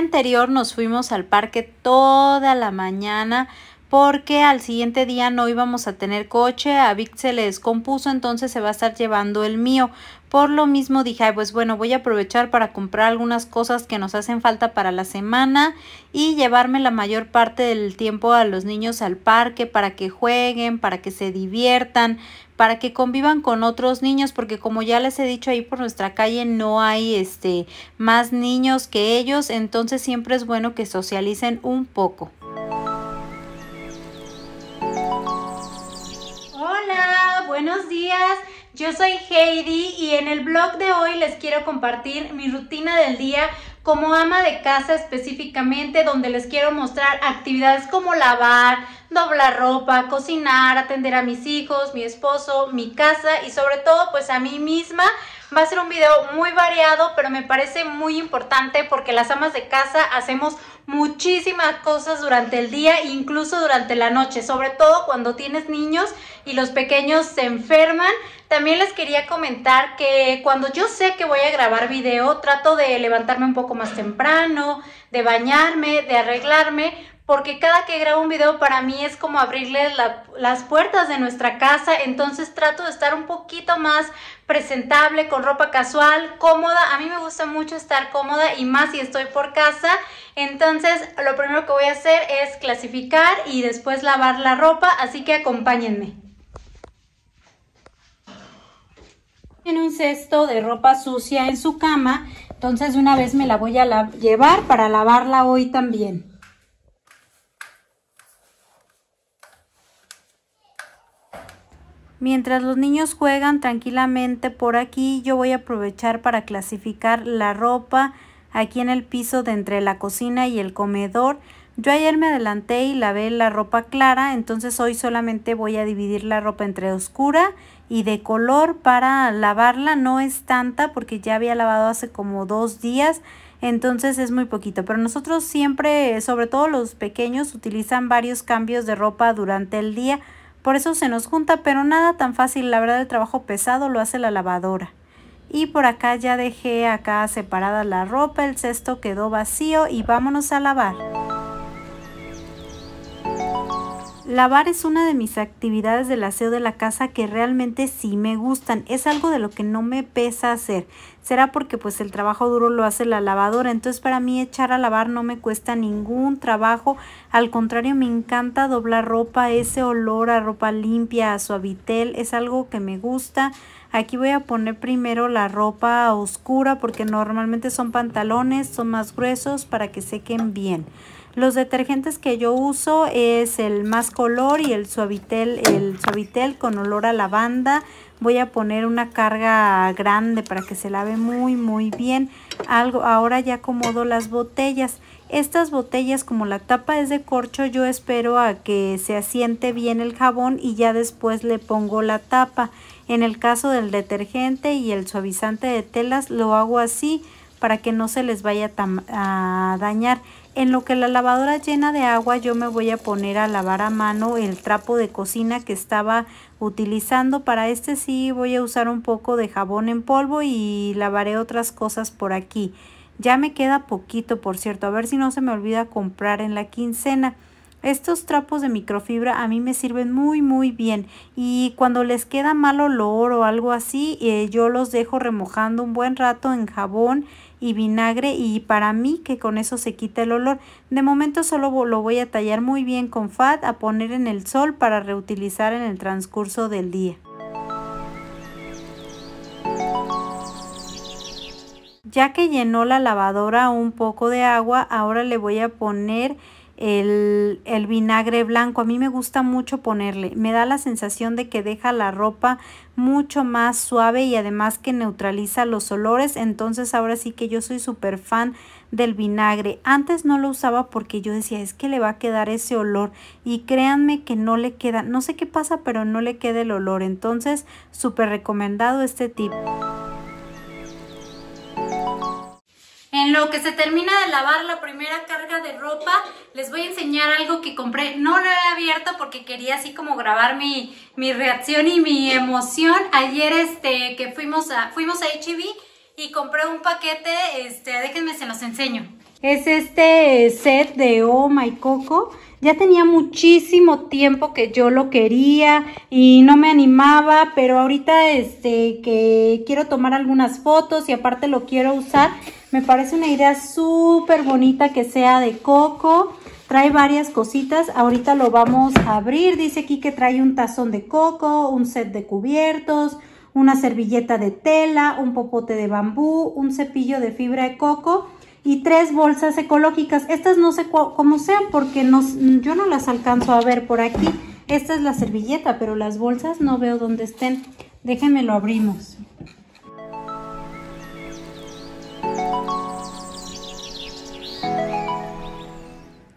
anterior nos fuimos al parque toda la mañana porque al siguiente día no íbamos a tener coche, a Vic se le descompuso, entonces se va a estar llevando el mío. Por lo mismo dije, pues bueno, voy a aprovechar para comprar algunas cosas que nos hacen falta para la semana y llevarme la mayor parte del tiempo a los niños al parque para que jueguen, para que se diviertan, para que convivan con otros niños, porque como ya les he dicho ahí por nuestra calle no hay este más niños que ellos, entonces siempre es bueno que socialicen un poco. buenos días. Yo soy Heidi y en el blog de hoy les quiero compartir mi rutina del día como ama de casa específicamente, donde les quiero mostrar actividades como lavar, doblar ropa, cocinar, atender a mis hijos, mi esposo, mi casa y sobre todo pues a mí misma. Va a ser un video muy variado, pero me parece muy importante porque las amas de casa hacemos muchísimas cosas durante el día, incluso durante la noche, sobre todo cuando tienes niños y los pequeños se enferman. También les quería comentar que cuando yo sé que voy a grabar video, trato de levantarme un poco más temprano, de bañarme, de arreglarme, porque cada que grabo un video para mí es como abrirles las puertas de nuestra casa, entonces trato de estar un poquito más presentable, con ropa casual, cómoda. A mí me gusta mucho estar cómoda y más si estoy por casa. Entonces lo primero que voy a hacer es clasificar y después lavar la ropa, así que acompáñenme. tiene un cesto de ropa sucia en su cama, entonces una vez me la voy a llevar para lavarla hoy también. Mientras los niños juegan tranquilamente por aquí, yo voy a aprovechar para clasificar la ropa aquí en el piso de entre la cocina y el comedor. Yo ayer me adelanté y lavé la ropa clara, entonces hoy solamente voy a dividir la ropa entre oscura y de color para lavarla. No es tanta porque ya había lavado hace como dos días, entonces es muy poquito. Pero nosotros siempre, sobre todo los pequeños, utilizan varios cambios de ropa durante el día por eso se nos junta, pero nada tan fácil. La verdad, el trabajo pesado lo hace la lavadora. Y por acá ya dejé acá separada la ropa, el cesto quedó vacío y vámonos a lavar. Lavar es una de mis actividades del aseo de la casa que realmente sí me gustan. Es algo de lo que no me pesa hacer. Será porque pues el trabajo duro lo hace la lavadora. Entonces para mí echar a lavar no me cuesta ningún trabajo. Al contrario, me encanta doblar ropa. Ese olor a ropa limpia, a suavitel, es algo que me gusta. Aquí voy a poner primero la ropa oscura porque normalmente son pantalones, son más gruesos para que sequen bien. Los detergentes que yo uso es el Más Color y el Suavitel, el Suavitel con olor a lavanda. Voy a poner una carga grande para que se lave muy muy bien. Algo, ahora ya acomodo las botellas. Estas botellas como la tapa es de corcho yo espero a que se asiente bien el jabón y ya después le pongo la tapa. En el caso del detergente y el suavizante de telas lo hago así para que no se les vaya a dañar. En lo que la lavadora llena de agua yo me voy a poner a lavar a mano el trapo de cocina que estaba utilizando. Para este sí voy a usar un poco de jabón en polvo y lavaré otras cosas por aquí. Ya me queda poquito por cierto, a ver si no se me olvida comprar en la quincena. Estos trapos de microfibra a mí me sirven muy muy bien y cuando les queda mal olor o algo así eh, yo los dejo remojando un buen rato en jabón y vinagre y para mí que con eso se quita el olor. De momento solo lo voy a tallar muy bien con fat a poner en el sol para reutilizar en el transcurso del día. Ya que llenó la lavadora un poco de agua, ahora le voy a poner el, vinagre blanco. A mí me gusta mucho ponerle. Me da la sensación de que deja la ropa mucho más suave y además que neutraliza los olores. Entonces ahora sí que yo soy súper fan del vinagre. Antes no lo usaba porque yo decía, es que le va a quedar ese olor. Y créanme que no le queda, no sé qué pasa, pero no le queda el olor. Entonces, súper recomendado este tip. En lo que se termina de lavar la primera carga de ropa, les voy a enseñar algo que compré. No lo he abierto porque quería así como grabar mi, reacción y mi emoción. Ayer este, que fuimos a, fuimos a HB e y compré un paquete, este, déjenme se los enseño. Es este set de Oh My Coco ya tenía muchísimo tiempo que yo lo quería y no me animaba, pero ahorita este que quiero tomar algunas fotos y aparte lo quiero usar, me parece una idea súper bonita que sea de coco. Trae varias cositas, ahorita lo vamos a abrir. Dice aquí que trae un tazón de coco, un set de cubiertos, una servilleta de tela, un popote de bambú, un cepillo de fibra de coco y tres bolsas ecológicas. Estas no sé cómo sean porque nos yo no las alcanzo a ver por aquí. Esta es la servilleta, pero las bolsas no veo dónde estén. Déjenme lo abrimos.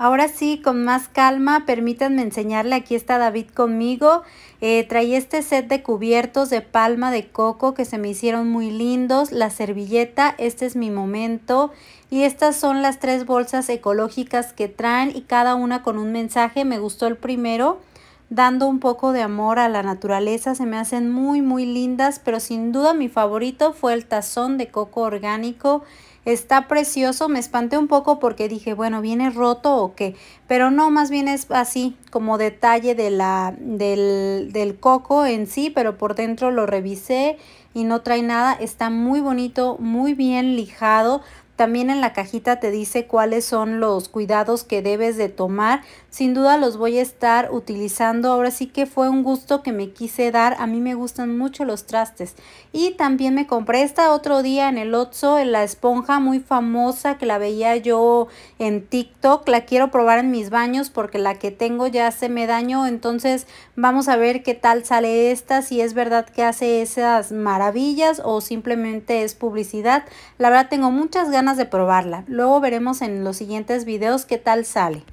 Ahora sí, con más calma, permítanme enseñarle, aquí está David conmigo. Eh, Traí este set de cubiertos de palma de coco que se me hicieron muy lindos, la servilleta, este es mi momento. Y estas son las tres bolsas ecológicas que traen y cada una con un mensaje. Me gustó el primero, dando un poco de amor a la naturaleza, se me hacen muy muy lindas, pero sin duda mi favorito fue el tazón de coco orgánico Está precioso, me espanté un poco porque dije, bueno, ¿viene roto o qué? Pero no, más bien es así, como detalle de la, del, del coco en sí, pero por dentro lo revisé y no trae nada. Está muy bonito, muy bien lijado. También en la cajita te dice cuáles son los cuidados que debes de tomar sin duda los voy a estar utilizando. Ahora sí que fue un gusto que me quise dar. A mí me gustan mucho los trastes. Y también me compré esta otro día en el Otso, en la esponja muy famosa que la veía yo en TikTok. La quiero probar en mis baños porque la que tengo ya se me dañó. Entonces vamos a ver qué tal sale esta, si es verdad que hace esas maravillas o simplemente es publicidad. La verdad tengo muchas ganas de probarla. Luego veremos en los siguientes videos qué tal sale.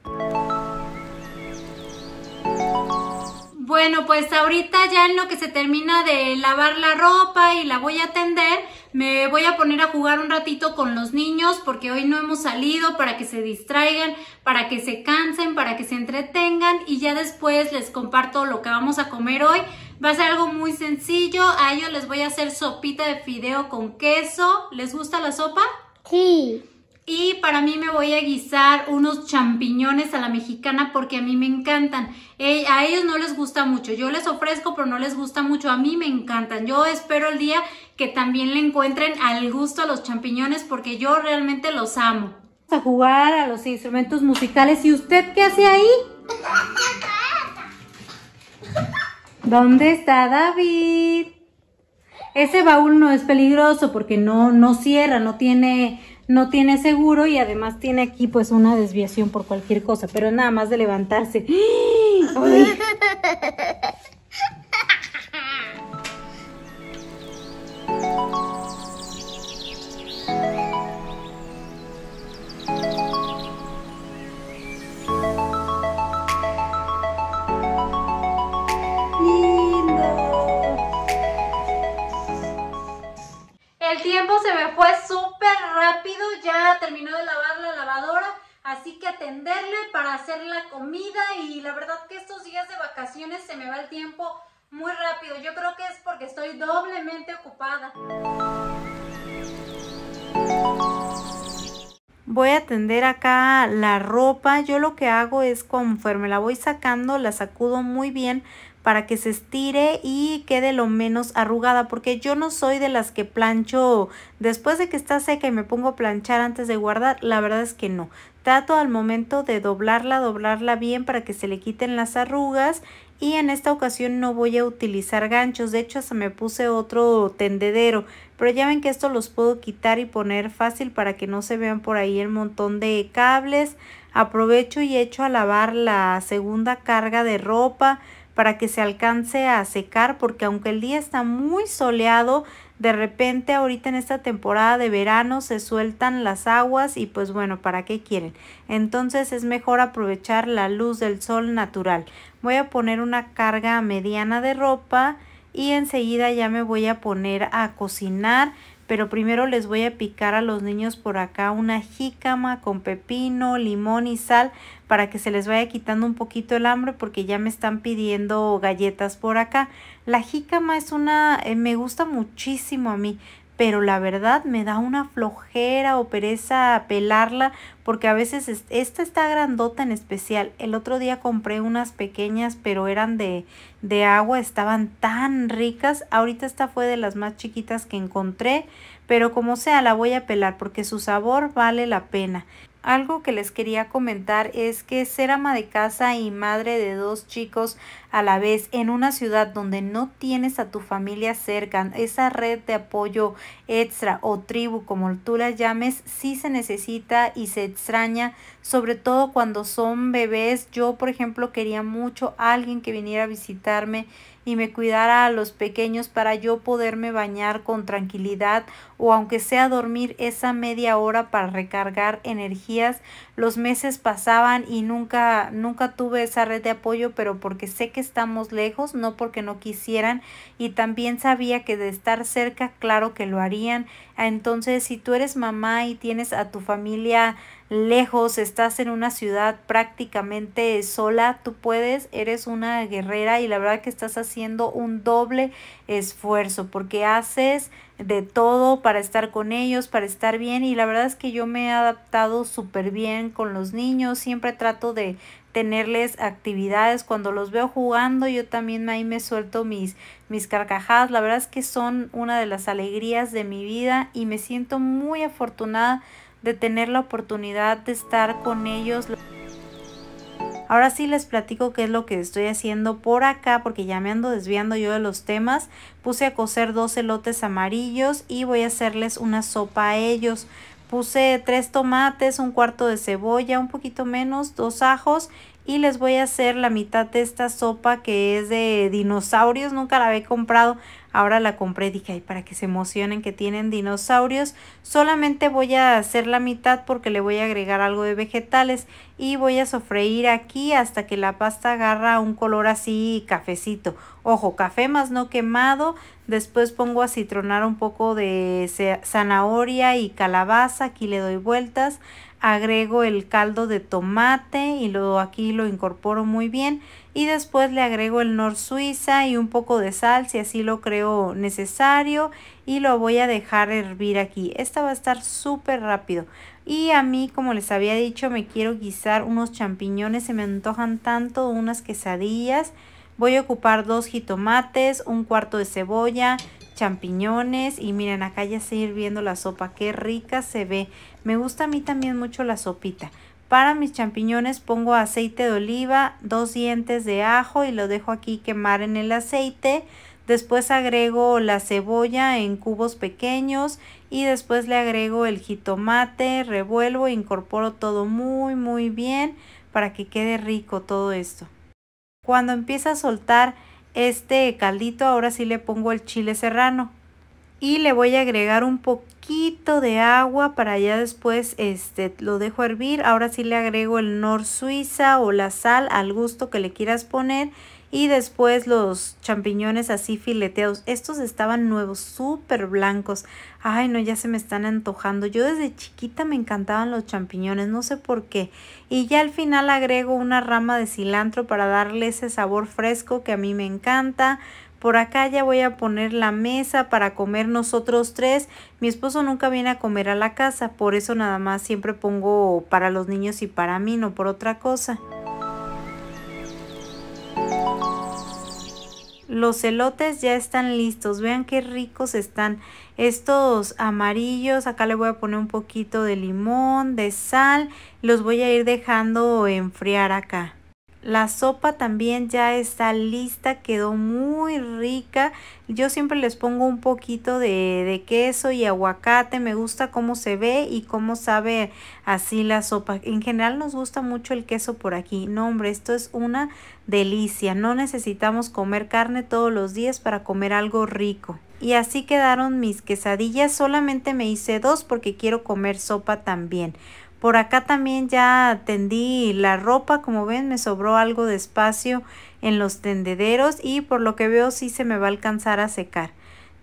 Bueno, pues ahorita ya en lo que se termina de lavar la ropa y la voy a tender, me voy a poner a jugar un ratito con los niños porque hoy no hemos salido para que se distraigan, para que se cansen, para que se entretengan y ya después les comparto lo que vamos a comer hoy. Va a ser algo muy sencillo, a ellos les voy a hacer sopita de fideo con queso. ¿Les gusta la sopa? Sí. Y para mí me voy a guisar unos champiñones a la mexicana porque a mí me encantan. Eh, a ellos no les gusta mucho. Yo les ofrezco, pero no les gusta mucho. A mí me encantan. Yo espero el día que también le encuentren al gusto a los champiñones porque yo realmente los amo. Vamos a jugar a los instrumentos musicales. ¿Y usted qué hace ahí? ¿Dónde está David? Ese baúl no es peligroso porque no, no cierra, no tiene no tiene seguro y además tiene aquí pues una desviación por cualquier cosa, pero nada más de levantarse. tiempo se me fue súper rápido, ya terminó de lavar la lavadora, así que atenderle para hacer la comida y la verdad que estos días de vacaciones se me va el tiempo muy rápido. Yo creo que es porque estoy doblemente ocupada. Voy a atender acá la ropa. Yo lo que hago es conforme la voy sacando, la sacudo muy bien para que se estire y quede lo menos arrugada porque yo no soy de las que plancho después de que está seca y me pongo a planchar antes de guardar, la verdad es que no. Trato al momento de doblarla, doblarla bien para que se le quiten las arrugas y en esta ocasión no voy a utilizar ganchos, de hecho hasta me puse otro tendedero, pero ya ven que esto los puedo quitar y poner fácil para que no se vean por ahí el montón de cables. Aprovecho y echo a lavar la segunda carga de ropa para que se alcance a secar porque aunque el día está muy soleado, de repente ahorita en esta temporada de verano se sueltan las aguas y pues bueno, ¿para qué quieren? Entonces es mejor aprovechar la luz del sol natural. Voy a poner una carga mediana de ropa y enseguida ya me voy a poner a cocinar pero primero les voy a picar a los niños por acá una jícama con pepino, limón y sal para que se les vaya quitando un poquito el hambre porque ya me están pidiendo galletas por acá. La jícama es una, eh, me gusta muchísimo a mí, pero la verdad me da una flojera o pereza pelarla porque a veces esta está grandota en especial. El otro día compré unas pequeñas pero eran de, de agua, estaban tan ricas. Ahorita esta fue de las más chiquitas que encontré, pero como sea la voy a pelar porque su sabor vale la pena. Algo que les quería comentar es que ser ama de casa y madre de dos chicos a la vez en una ciudad donde no tienes a tu familia cerca, esa red de apoyo extra o tribu como tú la llames, sí se necesita y se extraña, sobre todo cuando son bebés. Yo, por ejemplo, quería mucho a alguien que viniera a visitarme y me cuidara a los pequeños para yo poderme bañar con tranquilidad o aunque sea dormir esa media hora para recargar energías. Los meses pasaban y nunca, nunca tuve esa red de apoyo, pero porque sé que estamos lejos, no porque no quisieran y también sabía que de estar cerca, claro que lo harían. Entonces, si tú eres mamá y tienes a tu familia lejos, estás en una ciudad prácticamente sola, tú puedes, eres una guerrera y la verdad que estás haciendo un doble esfuerzo porque haces de todo para estar con ellos, para estar bien y la verdad es que yo me he adaptado súper bien con los niños, siempre trato de tenerles actividades, cuando los veo jugando yo también ahí me suelto mis, mis carcajadas, la verdad es que son una de las alegrías de mi vida y me siento muy afortunada de tener la oportunidad de estar con ellos. Ahora sí les platico qué es lo que estoy haciendo por acá porque ya me ando desviando yo de los temas. Puse a cocer dos elotes amarillos y voy a hacerles una sopa a ellos. Puse tres tomates, un cuarto de cebolla, un poquito menos, dos ajos y les voy a hacer la mitad de esta sopa que es de dinosaurios. Nunca la había comprado. Ahora la compré y dije, para que se emocionen que tienen dinosaurios, solamente voy a hacer la mitad porque le voy a agregar algo de vegetales y voy a sofreír aquí hasta que la pasta agarra un color así cafecito. Ojo, café más no quemado. Después pongo a citronar un poco de zanahoria y calabaza. Aquí le doy vueltas. Agrego el caldo de tomate y luego aquí lo incorporo muy bien y después le agrego el nor suiza y un poco de sal si así lo creo necesario y lo voy a dejar hervir aquí. Esta va a estar súper rápido. Y a mí, como les había dicho, me quiero guisar unos champiñones, se me antojan tanto unas quesadillas. Voy a ocupar dos jitomates, un cuarto de cebolla, champiñones y miren acá ya está hirviendo la sopa, qué rica se ve. Me gusta a mí también mucho la sopita. Para mis champiñones pongo aceite de oliva, dos dientes de ajo y lo dejo aquí quemar en el aceite. Después agrego la cebolla en cubos pequeños y después le agrego el jitomate, revuelvo e incorporo todo muy muy bien para que quede rico todo esto. Cuando empieza a soltar este caldito ahora sí le pongo el chile serrano y le voy a agregar un poquito de agua para ya después este, lo dejo hervir. Ahora sí le agrego el nor suiza o la sal al gusto que le quieras poner y después los champiñones así fileteados. Estos estaban nuevos, súper blancos. Ay, no, ya se me están antojando. Yo desde chiquita me encantaban los champiñones, no sé por qué. Y ya al final agrego una rama de cilantro para darle ese sabor fresco que a mí me encanta. Por acá ya voy a poner la mesa para comer nosotros tres. Mi esposo nunca viene a comer a la casa, por eso nada más siempre pongo para los niños y para mí, no por otra cosa. Los elotes ya están listos, vean qué ricos están. Estos amarillos, acá le voy a poner un poquito de limón, de sal, los voy a ir dejando enfriar acá. La sopa también ya está lista, quedó muy rica. Yo siempre les pongo un poquito de, queso y aguacate. Me gusta cómo se ve y cómo sabe así la sopa. En general nos gusta mucho el queso por aquí. No, hombre, esto es una delicia. No necesitamos comer carne todos los días para comer algo rico. Y así quedaron mis quesadillas. Solamente me hice dos porque quiero comer sopa también. Por acá también ya tendí la ropa, como ven me sobró algo de espacio en los tendederos y por lo que veo sí se me va a alcanzar a secar.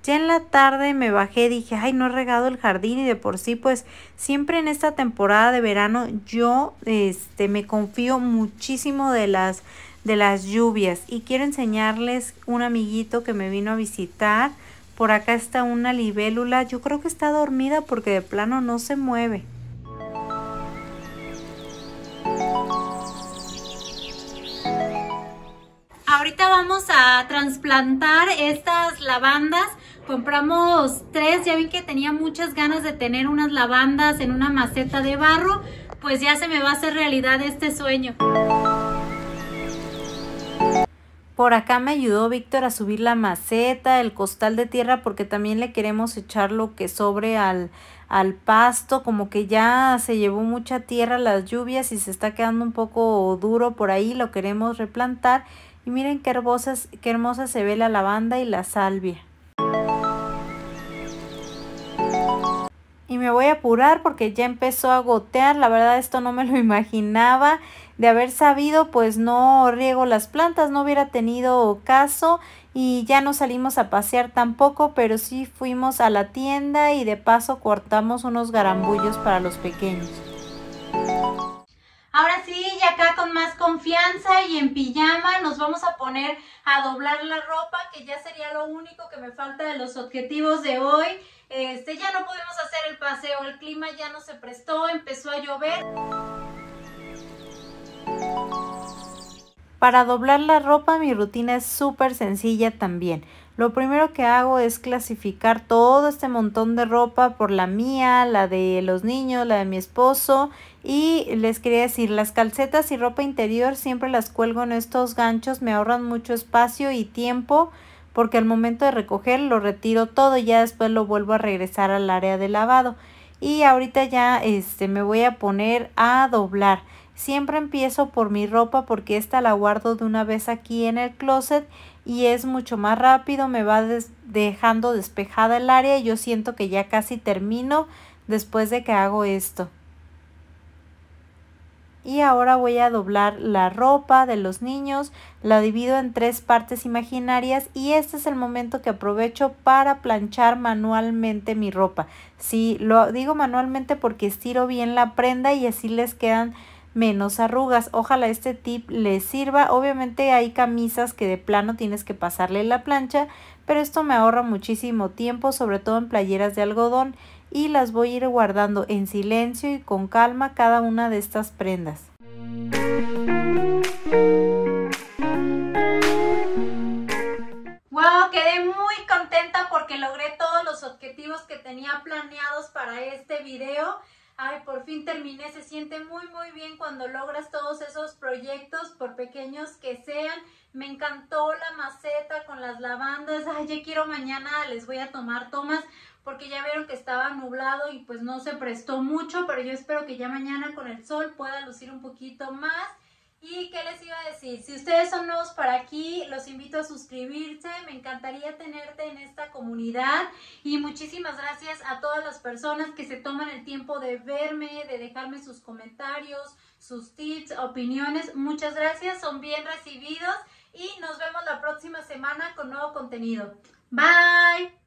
Ya en la tarde me bajé, dije, ay, no he regado el jardín y de por sí, pues siempre en esta temporada de verano yo este, me confío muchísimo de las, de las lluvias y quiero enseñarles un amiguito que me vino a visitar. Por acá está una libélula, yo creo que está dormida porque de plano no se mueve. vamos a trasplantar estas lavandas. Compramos tres, ya vi que tenía muchas ganas de tener unas lavandas en una maceta de barro, pues ya se me va a hacer realidad este sueño. Por acá me ayudó Víctor a subir la maceta, el costal de tierra, porque también le queremos echar lo que sobre al, al pasto, como que ya se llevó mucha tierra las lluvias y se está quedando un poco duro por ahí, lo queremos replantar. Y miren qué, hermosas, qué hermosa se ve la lavanda y la salvia. Y me voy a apurar porque ya empezó a gotear. La verdad esto no me lo imaginaba. De haber sabido pues no riego las plantas, no hubiera tenido caso. Y ya no salimos a pasear tampoco, pero sí fuimos a la tienda y de paso cortamos unos garambullos para los pequeños. Ahora sí, y acá con más confianza y en pijama nos vamos a poner a doblar la ropa, que ya sería lo único que me falta de los objetivos de hoy. Este, ya no pudimos hacer el paseo, el clima ya no se prestó, empezó a llover. Para doblar la ropa mi rutina es súper sencilla también. Lo primero que hago es clasificar todo este montón de ropa por la mía, la de los niños, la de mi esposo y les quería decir, las calcetas y ropa interior siempre las cuelgo en estos ganchos, me ahorran mucho espacio y tiempo porque al momento de recoger lo retiro todo y ya después lo vuelvo a regresar al área de lavado. Y ahorita ya este, me voy a poner a doblar. Siempre empiezo por mi ropa porque esta la guardo de una vez aquí en el closet y es mucho más rápido, me va dejando despejada el área y yo siento que ya casi termino después de que hago esto. Y ahora voy a doblar la ropa de los niños, la divido en tres partes imaginarias y este es el momento que aprovecho para planchar manualmente mi ropa. si lo digo manualmente porque estiro bien la prenda y así les quedan menos arrugas. Ojalá este tip les sirva. Obviamente hay camisas que de plano tienes que pasarle la plancha, pero esto me ahorra muchísimo tiempo, sobre todo en playeras de algodón, y las voy a ir guardando en silencio y con calma cada una de estas prendas. ¡Wow! Quedé muy contenta porque logré todos los objetivos que tenía planeados para este video ay, por fin terminé, se siente muy, muy bien cuando logras todos esos proyectos, por pequeños que sean. Me encantó la maceta con las lavandas, ay, ya quiero mañana, les voy a tomar tomas porque ya vieron que estaba nublado y pues no se prestó mucho, pero yo espero que ya mañana con el sol pueda lucir un poquito más. ¿Y qué les iba a decir? Si ustedes son nuevos para aquí, los invito a suscribirse. Me encantaría tenerte en esta comunidad. Y muchísimas gracias a todas las personas que se toman el tiempo de verme, de dejarme sus comentarios, sus tips, opiniones. Muchas gracias, son bien recibidos. Y nos vemos la próxima semana con nuevo contenido. Bye.